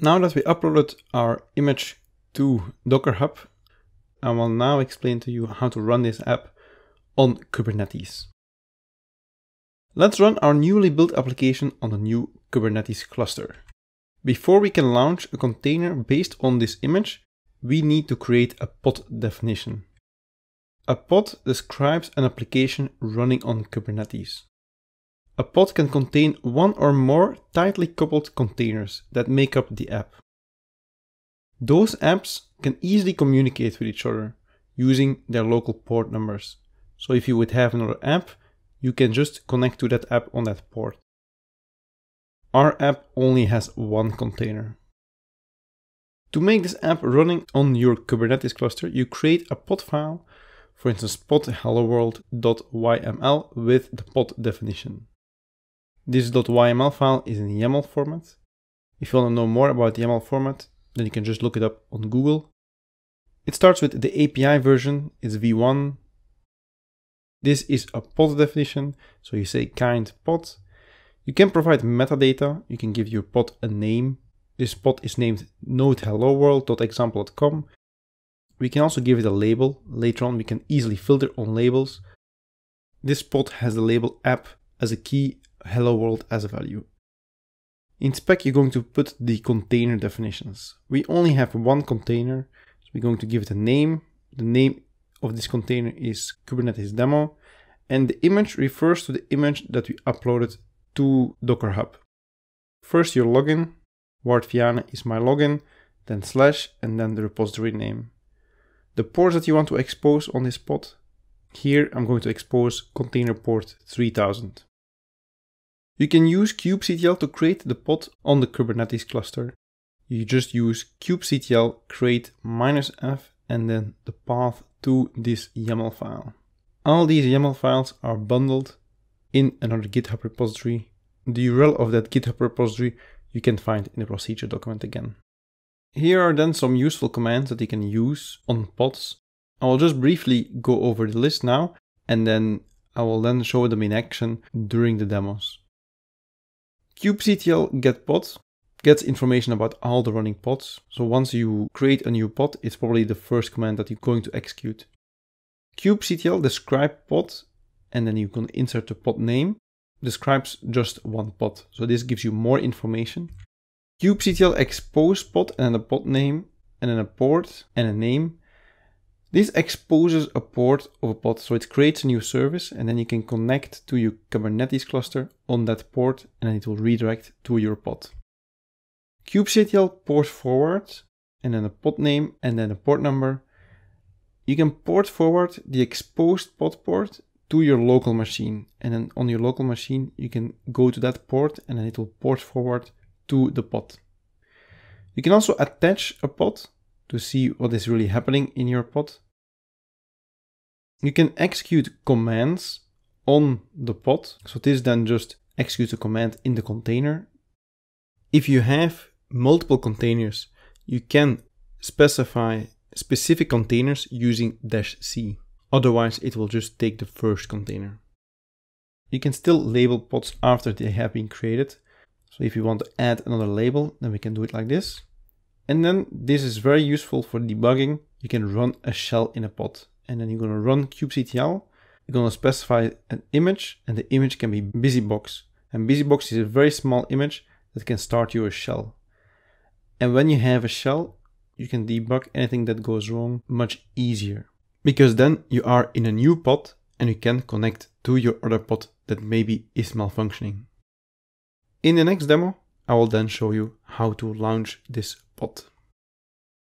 now that we uploaded our image to Docker Hub, I will now explain to you how to run this app on Kubernetes. Let's run our newly built application on a new Kubernetes cluster. Before we can launch a container based on this image, we need to create a pod definition. A pod describes an application running on Kubernetes. A pod can contain one or more tightly coupled containers that make up the app. Those apps can easily communicate with each other using their local port numbers. So if you would have another app, you can just connect to that app on that port. Our app only has one container. To make this app running on your Kubernetes cluster, you create a pod file, for instance pod hello world.yml with the pod definition. This .yml file is in YAML format. If you want to know more about the YAML format, then you can just look it up on Google. It starts with the API version, it's v1. This is a pod definition, so you say kind pod. You can provide metadata, you can give your pod a name. This pod is named node hello world.example.com. We can also give it a label. Later on, we can easily filter on labels. This pod has the label app as a key hello world as a value. In spec, you're going to put the container definitions. We only have one container. So we're going to give it a name. The name of this container is Kubernetes demo. And the image refers to the image that we uploaded to Docker Hub. First, your login. WardFiana is my login, then slash, and then the repository name. The ports that you want to expose on this pod. Here, I'm going to expose container port 3000. You can use kubectl to create the pod on the Kubernetes cluster. You just use kubectl create minus f and then the path to this YAML file. All these YAML files are bundled in another GitHub repository. The URL of that GitHub repository you can find in the procedure document again. Here are then some useful commands that you can use on pods. I will just briefly go over the list now and then I will then show them in action during the demos kubectl get pod gets information about all the running pods. So once you create a new pod, it's probably the first command that you're going to execute. kubectl describe pod, and then you can insert the pod name, describes just one pod. So this gives you more information. kubectl expose pod and then a pod name and then a port and a name this exposes a port of a pod, so it creates a new service and then you can connect to your Kubernetes cluster on that port and it will redirect to your pod. kubectl port forward and then a pod name and then a port number. You can port forward the exposed pod port to your local machine and then on your local machine you can go to that port and then it will port forward to the pod. You can also attach a pod to see what is really happening in your pod. You can execute commands on the pod. So this then just executes a command in the container. If you have multiple containers, you can specify specific containers using dash C. Otherwise, it will just take the first container. You can still label pods after they have been created. So if you want to add another label, then we can do it like this. And then this is very useful for debugging. You can run a shell in a pod and then you're going to run kubectl. You're going to specify an image and the image can be busybox. And busybox is a very small image that can start your shell. And when you have a shell, you can debug anything that goes wrong much easier. Because then you are in a new pod and you can connect to your other pod that maybe is malfunctioning. In the next demo, I will then show you how to launch this Pot.